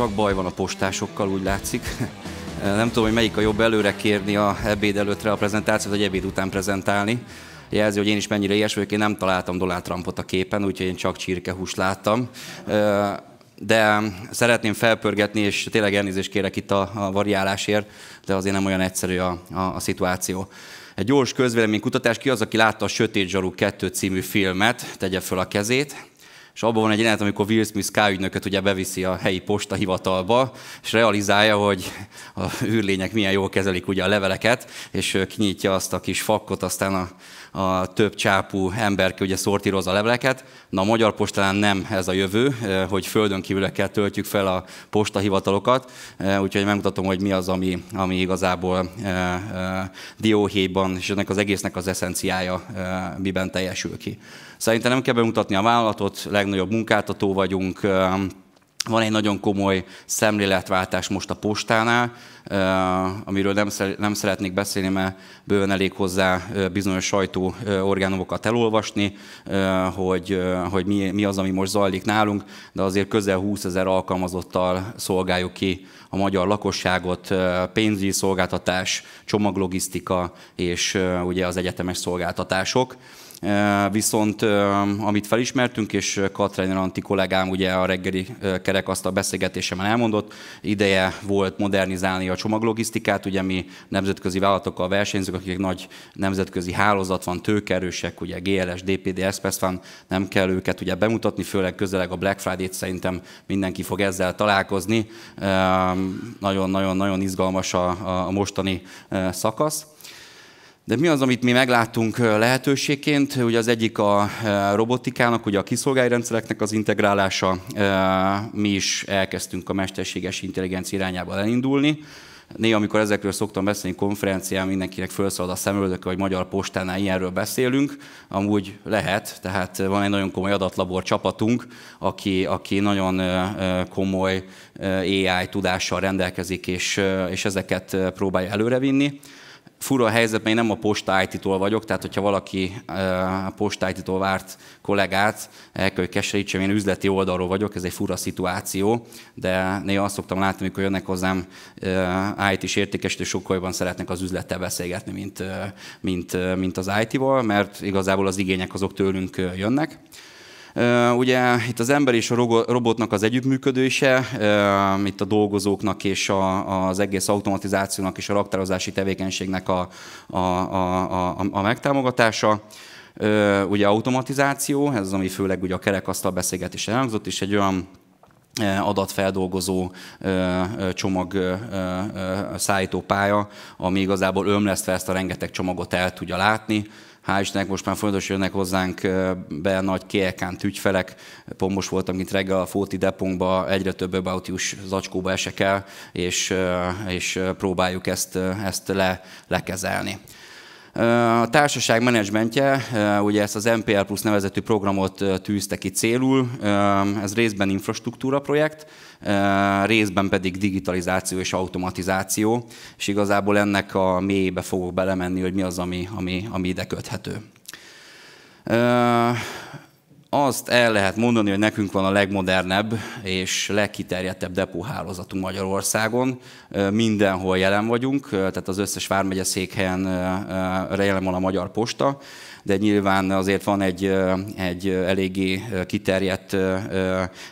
csak baj van a postásokkal, úgy látszik. Nem tudom, hogy melyik a jobb előre kérni a ebéd előttre a prezentációt, vagy ebéd után prezentálni. Jelzi, hogy én is mennyire ilyes vagyok, én nem találtam Donald Trumpot a képen, úgyhogy én csak csirkehúst láttam de szeretném felpörgetni, és tényleg elnézést kérek itt a, a variálásért, de azért nem olyan egyszerű a, a, a szituáció. Egy gyors közvéleménykutatás, ki az, aki látta a Sötét Zsarú 2 című filmet, tegye föl a kezét. És abban van egy jelenet, amikor Will Smith K. ügynököt ugye beviszi a helyi posta hivatalba, és realizálja, hogy a űrlények milyen jól kezelik ugye a leveleket, és kinyitja azt a kis fakkot, aztán a, a több csápú emberke ugye szortírozza a leveleket. Na a magyar postán nem ez a jövő, hogy földön kívülekkel töltjük fel a posta hivatalokat, úgyhogy megmutatom, hogy mi az, ami, ami igazából e, e, dióhéjban és ennek az egésznek az eszenciája e, miben teljesül ki. Szerintem nem kell bemutatni a vállalatot, leg legnagyobb munkáltató vagyunk, van egy nagyon komoly szemléletváltás most a postánál, amiről nem, szeretnék beszélni, mert bőven elég hozzá bizonyos sajtó orgánumokat elolvasni, hogy, hogy mi, mi az, ami most zajlik nálunk, de azért közel 20 ezer alkalmazottal szolgáljuk ki a magyar lakosságot, pénzügyi szolgáltatás, csomaglogisztika és ugye az egyetemes szolgáltatások. Eh, viszont eh, amit felismertünk, és Katriner Anti kollégám ugye a reggeli eh, kerekasztal beszélgetésemen elmondott, ideje volt modernizálni a csomaglogisztikát, ugye mi nemzetközi vállalatokkal versenyzünk, akik nagy nemzetközi hálózat van, tőkerősek, ugye GLS, DPD, Express van, nem kell őket ugye bemutatni, főleg közeleg a Black Friday-t szerintem mindenki fog ezzel találkozni. Nagyon-nagyon-nagyon izgalmas a, a mostani szakasz. De mi az, amit mi megláttunk lehetőségként? Ugye az egyik a robotikának, ugye a kiszolgálói rendszereknek az integrálása. Mi is elkezdtünk a mesterséges intelligencia irányába elindulni. Néha, amikor ezekről szoktam beszélni konferencián, mindenkinek felszalad a szemöldöke, hogy Magyar Postánál ilyenről beszélünk. Amúgy lehet, tehát van egy nagyon komoly adatlabor csapatunk, aki, aki nagyon komoly AI tudással rendelkezik, és, és ezeket próbálja előrevinni fura a helyzet, mert én nem a posta IT-tól vagyok, tehát hogyha valaki a posta IT-tól várt kollégát, el kell, hogy keserítsem, én üzleti oldalról vagyok, ez egy fura szituáció, de néha azt szoktam látni, amikor jönnek hozzám IT-s értékesítő, sokkal jobban szeretnek az üzlettel beszélgetni, mint, mint, mint az IT-val, mert igazából az igények azok tőlünk jönnek. Ugye itt az ember és a robotnak az együttműködése, itt a dolgozóknak és a, az egész automatizációnak és a raktározási tevékenységnek a, a, a, a, a megtámogatása. Ugye automatizáció, ez az, ami főleg ugye a kerekasztal beszélgetés elhangzott, és egy olyan adatfeldolgozó csomag szállító pálya, ami igazából ömlesztve ezt a rengeteg csomagot el tudja látni, Hál' Istennek most már fontos jönnek hozzánk be nagy kielkánt ügyfelek. Pont most voltam itt reggel a Fóti depunkba, egyre több öbautius zacskóba esek el, és, és próbáljuk ezt, ezt le, lekezelni. A társaság menedzsmentje ugye ezt az MPL Plus nevezetű programot tűzte ki célul. Ez részben infrastruktúra projekt, részben pedig digitalizáció és automatizáció, és igazából ennek a mélyébe fogok belemenni, hogy mi az, ami, ami, ami ide köthető azt el lehet mondani, hogy nekünk van a legmodernebb és legkiterjedtebb depóhálózatunk Magyarországon. Mindenhol jelen vagyunk, tehát az összes vármegye székhelyen jelen van a Magyar Posta de nyilván azért van egy, egy eléggé kiterjedt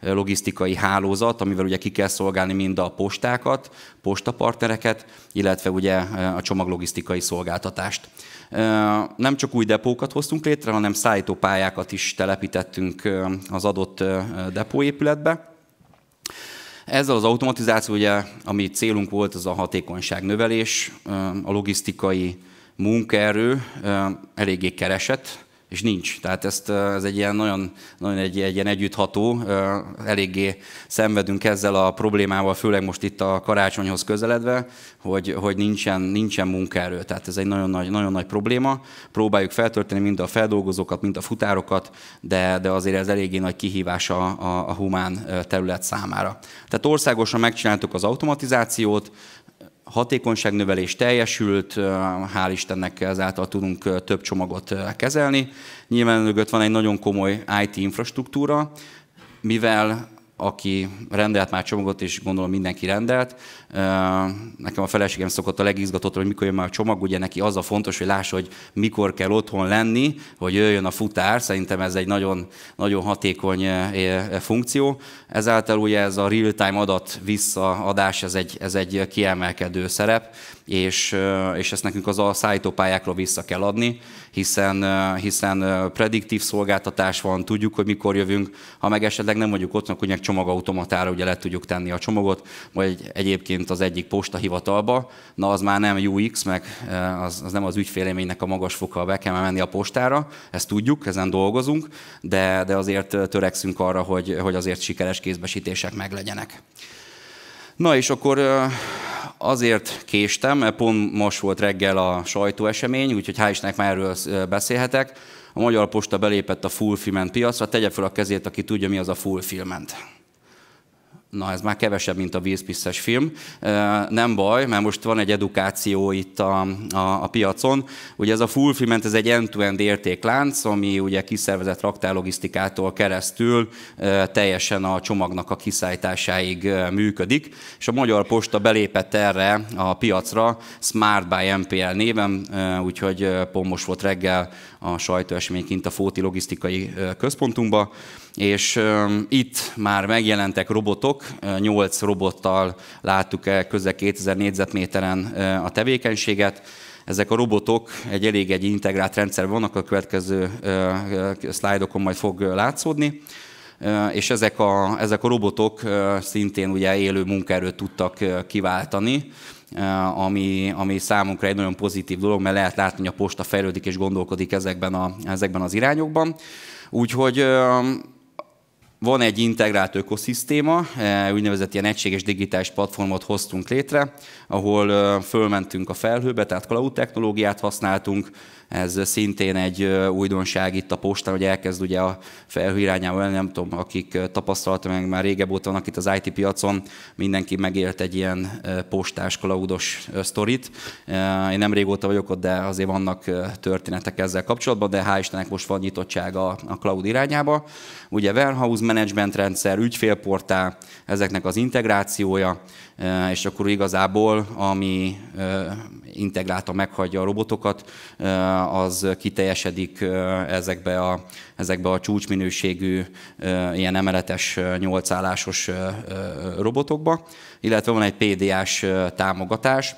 logisztikai hálózat, amivel ugye ki kell szolgálni mind a postákat, postapartnereket, illetve ugye a csomaglogisztikai szolgáltatást. Nem csak új depókat hoztunk létre, hanem szállítópályákat is telepítettünk az adott depóépületbe. Ezzel az automatizáció, ugye, ami célunk volt, az a hatékonyság növelés, a logisztikai munkaerő eléggé keresett, és nincs. Tehát ezt, ez egy ilyen nagyon, nagyon egy, egy ilyen együttható, eléggé szenvedünk ezzel a problémával, főleg most itt a karácsonyhoz közeledve, hogy, hogy nincsen, nincsen munkaerő. Tehát ez egy nagyon nagy, nagyon nagy probléma. Próbáljuk feltölteni mind a feldolgozókat, mind a futárokat, de, de azért ez eléggé nagy kihívás a, a, a humán terület számára. Tehát országosan megcsináltuk az automatizációt, hatékonyságnövelés teljesült, hál' Istennek ezáltal tudunk több csomagot kezelni. Nyilván mögött van egy nagyon komoly IT infrastruktúra, mivel aki rendelt már csomagot, és gondolom mindenki rendelt. Nekem a feleségem szokott a legizgatott, hogy mikor jön már a csomag, ugye neki az a fontos, hogy láss, hogy mikor kell otthon lenni, hogy jöjjön a futár. Szerintem ez egy nagyon, nagyon hatékony funkció. Ezáltal ugye ez a real-time adat visszaadás, ez egy, ez egy kiemelkedő szerep, és, és ezt nekünk az a szállítópályákról vissza kell adni, hiszen, hiszen prediktív szolgáltatás van, tudjuk, hogy mikor jövünk, ha meg esetleg nem mondjuk otthon, akkor csomagautomatára ugye le tudjuk tenni a csomagot, vagy egyébként az egyik postahivatalba, na az már nem UX, meg e, az, az nem az ügyféleménynek a magas foka, be kell menni a postára, ezt tudjuk, ezen dolgozunk, de, de azért e, törekszünk arra, hogy, hogy azért sikeres kézbesítések meglegyenek. Na és akkor e, azért késtem, mert pont most volt reggel a sajtóesemény, úgyhogy hál' Istennek már erről beszélhetek. A Magyar Posta belépett a full piacra, tegye fel a kezét, aki tudja, mi az a full filment na ez már kevesebb, mint a vízpiszes film. Nem baj, mert most van egy edukáció itt a, a, a piacon. Ugye ez a fulfillment, ez egy end-to-end értéklánc, ami ugye kiszervezett raktárlogisztikától keresztül teljesen a csomagnak a kiszállításáig működik, és a Magyar Posta belépett erre a piacra Smart by MPL néven, úgyhogy pont most volt reggel a sajtóesemény kint a Fóti Logisztikai Központunkba, és itt már megjelentek robotok, nyolc robottal láttuk el közel 2000 négyzetméteren a tevékenységet. Ezek a robotok egy elég egy integrált rendszer vannak, a következő szlájdokon majd fog látszódni és ezek a, ezek a robotok szintén ugye élő munkaerőt tudtak kiváltani, ami, ami számunkra egy nagyon pozitív dolog, mert lehet látni, hogy a posta fejlődik és gondolkodik ezekben, a, ezekben az irányokban. Úgyhogy van egy integrált ökoszisztéma, eh, úgynevezett ilyen egységes digitális platformot hoztunk létre, ahol eh, fölmentünk a felhőbe, tehát cloud technológiát használtunk, ez szintén egy eh, újdonság itt a postán, hogy elkezd ugye a felhő irányába nem tudom, akik tapasztalta meg már régebb óta vannak itt az IT piacon, mindenki megélt egy ilyen postás, cloudos sztorit. Én nem régóta vagyok ott, de azért vannak történetek ezzel kapcsolatban, de hál' Istennek most van nyitottság a, a cloud irányába. Ugye warehouse menedzsment rendszer, ügyfélportál, ezeknek az integrációja, e, és akkor igazából, ami e, integrálta meghagyja a robotokat, e, az kitejesedik ezekbe a, ezekbe a csúcsminőségű, ilyen emeletes, nyolcállásos robotokba, illetve van egy PDA-s támogatás,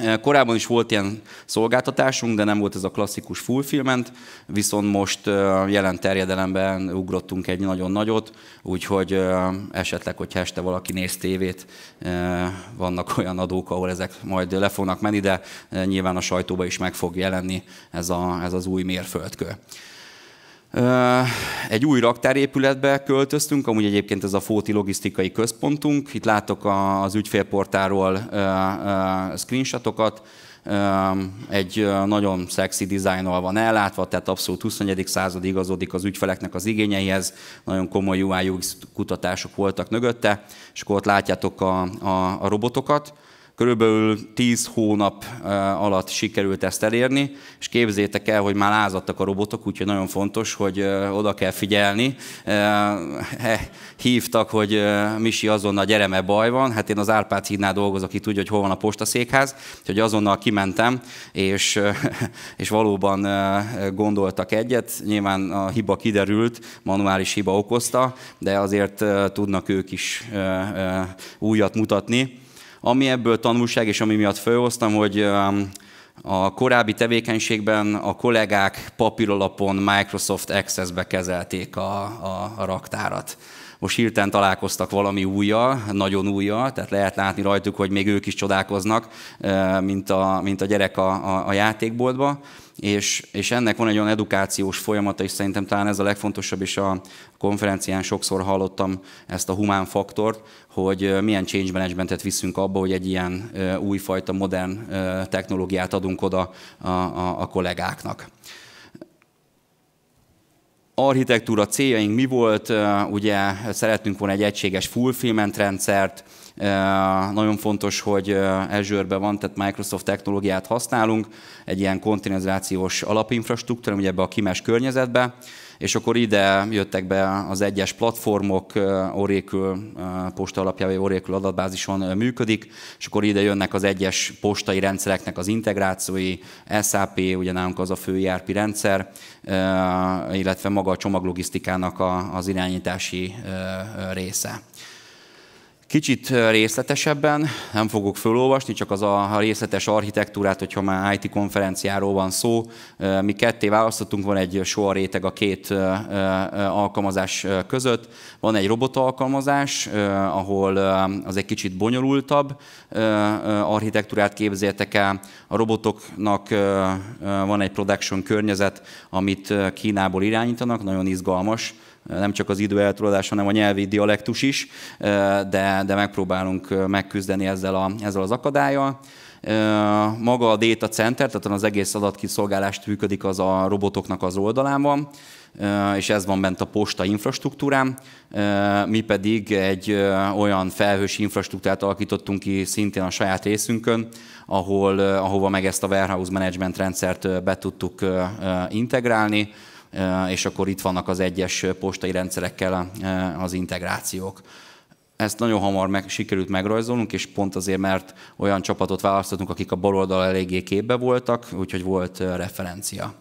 Eh, korábban is volt ilyen szolgáltatásunk, de nem volt ez a klasszikus fulfillment, viszont most eh, jelen terjedelemben ugrottunk egy nagyon nagyot, úgyhogy eh, esetleg, hogyha este valaki néz tévét, vannak olyan adók, ahol ezek majd le fognak menni, de nyilván a sajtóba is meg fog jelenni ez, a, ez az új mérföldkő. Egy új raktárépületbe költöztünk, amúgy egyébként ez a Fóti logisztikai központunk. Itt látok az ügyfélportáról screenshotokat, egy nagyon szexi dizájnnal van ellátva, tehát abszolút 21. század igazodik az ügyfeleknek az igényeihez, nagyon komoly UI kutatások voltak mögötte, és akkor ott látjátok a, a, a robotokat, Körülbelül 10 hónap eh, alatt sikerült ezt elérni, és képzétek el, hogy már lázadtak a robotok, úgyhogy nagyon fontos, hogy eh, oda kell figyelni. Eh, hívtak, hogy Misi azonnal gyere, mert baj van. Hát én az Árpád hídnál dolgozok, aki tudja, hogy hol van a postaszékház, úgyhogy azonnal kimentem, és, és valóban gondoltak egyet. Nyilván a hiba kiderült, manuális hiba okozta, de azért tudnak ők is újat mutatni. Ami ebből tanulság, és ami miatt felhoztam, hogy um, a korábbi tevékenységben a kollégák papíralapon Microsoft Access-be kezelték a, a, a raktárat most hirtelen találkoztak valami újjal, nagyon újjal, tehát lehet látni rajtuk, hogy még ők is csodálkoznak, mint a, mint a gyerek a, a, a játékboltba. És, és ennek van egy olyan edukációs folyamata, és szerintem talán ez a legfontosabb, és a konferencián sokszor hallottam ezt a humán faktort, hogy milyen change managementet viszünk abba, hogy egy ilyen újfajta modern technológiát adunk oda a, a, a kollégáknak architektúra céljaink mi volt, ugye szeretnünk volna egy egységes fulfillment rendszert, nagyon fontos, hogy Azure-ben van, tehát Microsoft technológiát használunk, egy ilyen konténerizációs alapinfrastruktúra, ugye ebbe a kimes környezetbe, és akkor ide jöttek be az egyes platformok, Oracle posta alapjában, Oracle adatbázison működik, és akkor ide jönnek az egyes postai rendszereknek az integrációi, SAP, ugye nálunk az a fő ERP rendszer, illetve maga a csomaglogisztikának az irányítási része. Kicsit részletesebben, nem fogok fölolvasni, csak az a részletes architektúrát, hogyha már IT konferenciáról van szó. Mi ketté választottunk, van egy soha réteg a két alkalmazás között. Van egy robot alkalmazás, ahol az egy kicsit bonyolultabb architektúrát képzeltek el. A robotoknak van egy production környezet, amit Kínából irányítanak, nagyon izgalmas nem csak az idő időeltolódás, hanem a nyelvi dialektus is, de, de megpróbálunk megküzdeni ezzel, a, ezzel az akadályjal. Maga a data center, tehát az egész adatkiszolgálást működik, az a robotoknak az oldalán van és ez van bent a posta infrastruktúrán. Mi pedig egy olyan felhős infrastruktúrát alakítottunk ki szintén a saját részünkön, ahol, ahova meg ezt a warehouse management rendszert be tudtuk integrálni, Eh, és akkor itt vannak az egyes postai rendszerekkel eh, az integrációk. Ezt nagyon hamar meg, sikerült megrajzolnunk, és pont azért, mert olyan csapatot választottunk, akik a baloldal eléggé képbe voltak, úgyhogy volt eh, referencia.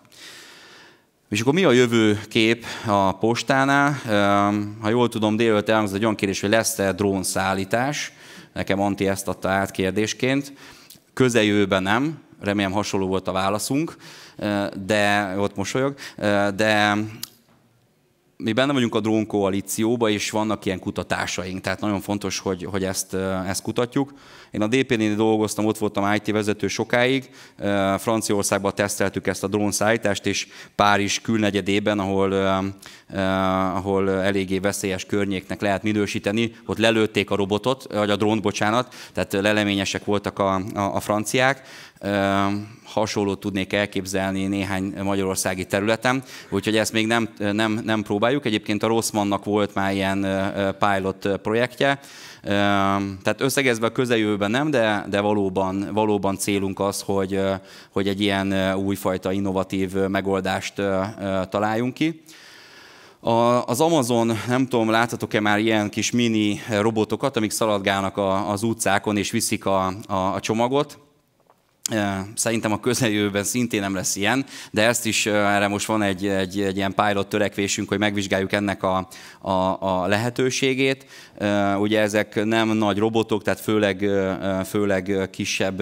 És akkor mi a jövő kép a postánál? Ha jól tudom, délőtt elhangzott egy olyan kérdés, hogy lesz-e drónszállítás. Nekem Anti ezt adta át kérdésként. Közeljövőben nem, remélem hasonló volt a válaszunk, de ott mosolyog, de mi benne vagyunk a drónkoalícióba, és vannak ilyen kutatásaink, tehát nagyon fontos, hogy, hogy ezt, ezt kutatjuk. Én a DPN-nél dolgoztam, ott voltam IT vezető sokáig, Franciaországban teszteltük ezt a drónszállítást, és Párizs külnegyedében, ahol, ahol eléggé veszélyes környéknek lehet minősíteni, ott lelőtték a robotot, vagy a drónt, bocsánat, tehát leleményesek voltak a, a, a franciák, Ehm, hasonlót tudnék elképzelni néhány magyarországi területen, úgyhogy ezt még nem, nem, nem próbáljuk. Egyébként a Rossmannnak volt már ilyen pilot projektje, ehm, tehát összegezve a közeljövőben nem, de, de valóban, valóban célunk az, hogy, hogy egy ilyen újfajta innovatív megoldást találjunk ki. az Amazon, nem tudom, láthatok e már ilyen kis mini robotokat, amik szaladgálnak az utcákon és viszik a, a, a csomagot. Szerintem a közeljövőben szintén nem lesz ilyen, de ezt is erre most van egy, egy, egy ilyen pilot törekvésünk, hogy megvizsgáljuk ennek a, a, a lehetőségét. Ugye ezek nem nagy robotok, tehát főleg, főleg kisebb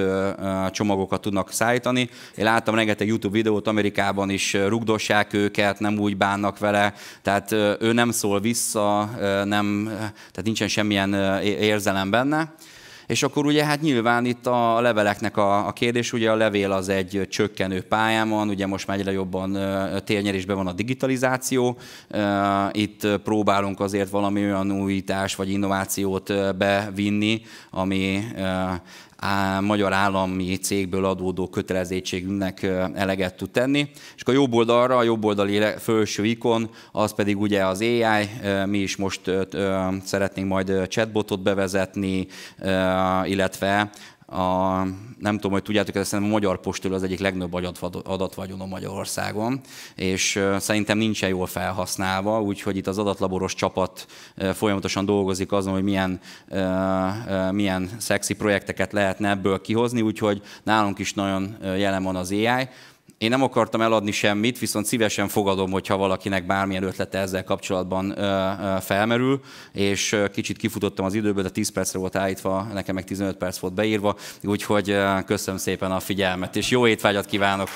csomagokat tudnak szállítani. Én láttam rengeteg YouTube videót, Amerikában is rugdossák őket, nem úgy bánnak vele, tehát ő nem szól vissza, nem, tehát nincsen semmilyen érzelem benne. És akkor ugye hát nyilván itt a leveleknek a, a kérdés, ugye a levél az egy csökkenő pályán van, ugye most már egyre jobban térnyerésben van a digitalizáció, itt próbálunk azért valami olyan újítás vagy innovációt bevinni, ami a magyar állami cégből adódó kötelezettségünknek eleget tud tenni. És a jobb oldalra, a jobb oldali felső ikon, az pedig ugye az AI, mi is most szeretnénk majd chatbotot bevezetni, illetve a, nem tudom, hogy tudjátok, de szerintem a magyar postul az egyik legnagyobb a Magyarországon, és szerintem nincsen jól felhasználva, úgyhogy itt az adatlaboros csapat folyamatosan dolgozik azon, hogy milyen, milyen szexi projekteket lehetne ebből kihozni, úgyhogy nálunk is nagyon jelen van az AI, én nem akartam eladni semmit, viszont szívesen fogadom, hogyha valakinek bármilyen ötlete ezzel kapcsolatban felmerül, és kicsit kifutottam az időből, de 10 percre volt állítva, nekem meg 15 perc volt beírva, úgyhogy köszönöm szépen a figyelmet, és jó étvágyat kívánok!